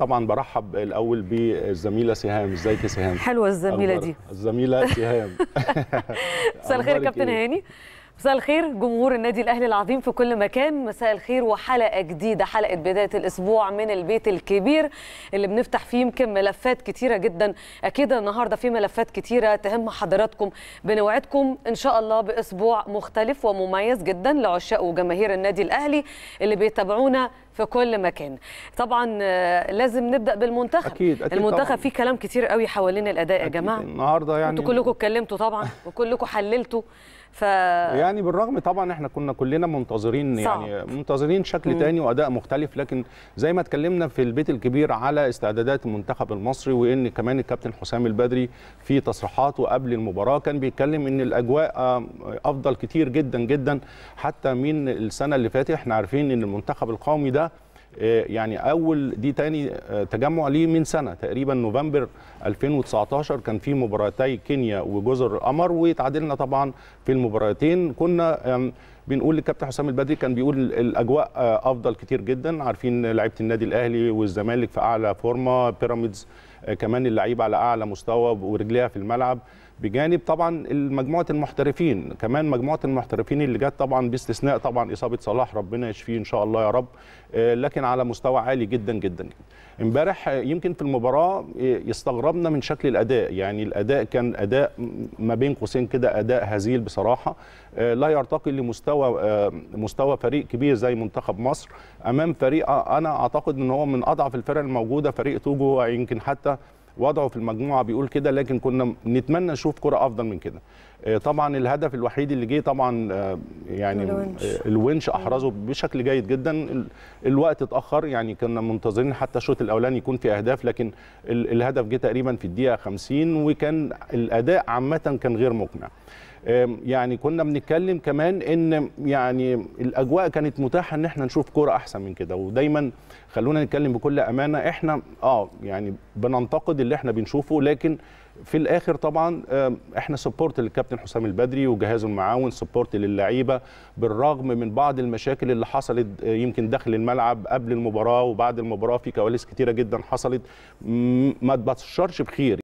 طبعا برحب الاول بالزميله سهام ازيك يا سهام حلوه الزميله دي الزميله سهام مساء الخير كابتن إيه؟ هاني مساء الخير جمهور النادي الاهلي العظيم في كل مكان مساء الخير وحلقه جديده حلقه بدايه الاسبوع من البيت الكبير اللي بنفتح فيه يمكن ملفات كتيره جدا اكيد النهارده في ملفات كتيره تهم حضراتكم بنوعدكم ان شاء الله باسبوع مختلف ومميز جدا لعشاق وجماهير النادي الاهلي اللي بيتابعونا في كل مكان طبعا آه، لازم نبدا بالمنتخب أكيد أكيد المنتخب فيه كلام كتير قوي حوالين الاداء يا جماعه النهارده يعني انتوا كلكم اتكلمتوا طبعا وكلكم حللتوا ف يعني يعني بالرغم طبعا احنا كنا كلنا منتظرين يعني منتظرين شكل تاني واداء مختلف لكن زي ما اتكلمنا في البيت الكبير على استعدادات المنتخب المصري وان كمان الكابتن حسام البدري في تصريحاته قبل المباراه كان بيتكلم ان الاجواء آه، افضل كتير جدا جدا حتى من السنه اللي فاتت احنا عارفين ان المنتخب القومي ده آه، يعني اول دي تاني آه، تجمع ليه من سنه تقريبا نوفمبر 2019 كان في مباراتي كينيا وجزر القمر وتعادلنا طبعا في المباراتين كنا بنقول للكابتن حسام البدري كان بيقول الاجواء آه، افضل كتير جدا عارفين لعيبه النادي الاهلي والزمالك في اعلى فورمه بيراميدز آه، كمان اللعيبه على اعلى مستوى ورجليها في الملعب بجانب طبعا مجموعه المحترفين كمان مجموعه المحترفين اللي جت طبعا باستثناء طبعا اصابه صلاح ربنا يشفيه ان شاء الله يا رب آه، لكن على مستوى عالي جدا جدا امبارح يمكن في المباراه استغربنا من شكل الاداء يعني الاداء كان اداء ما بين قوسين كده اداء هزيل بصراحه لا يرتقي لمستوى مستوى آه، مستوى فريق كبير زي منتخب مصر امام فريق آه، انا اعتقد ان هو من اضعف الفرق الموجوده فريق توجو يمكن حتى وضعه في المجموعه بيقول كده لكن كنا نتمنى نشوف كره افضل من كده آه، طبعا الهدف الوحيد اللي جه طبعا آه، يعني الونش, آه، الونش احرزه بشكل جيد جدا الوقت اتاخر يعني كنا منتظرين حتى الشوط الاولاني يكون في اهداف لكن الهدف جه تقريبا في الدقيقه 50 وكان الاداء عامه كان غير مقنع يعني كنا بنتكلم كمان ان يعني الاجواء كانت متاحه ان احنا نشوف كوره احسن من كده ودايما خلونا نتكلم بكل امانه احنا اه يعني بننتقد اللي احنا بنشوفه لكن في الاخر طبعا احنا سبورت للكابتن حسام البدري وجهازه المعاون سبورت للعيبه بالرغم من بعض المشاكل اللي حصلت آه، يمكن داخل الملعب قبل المباراه وبعد المباراه في كواليس كتيره جدا حصلت ما تبشرش بخير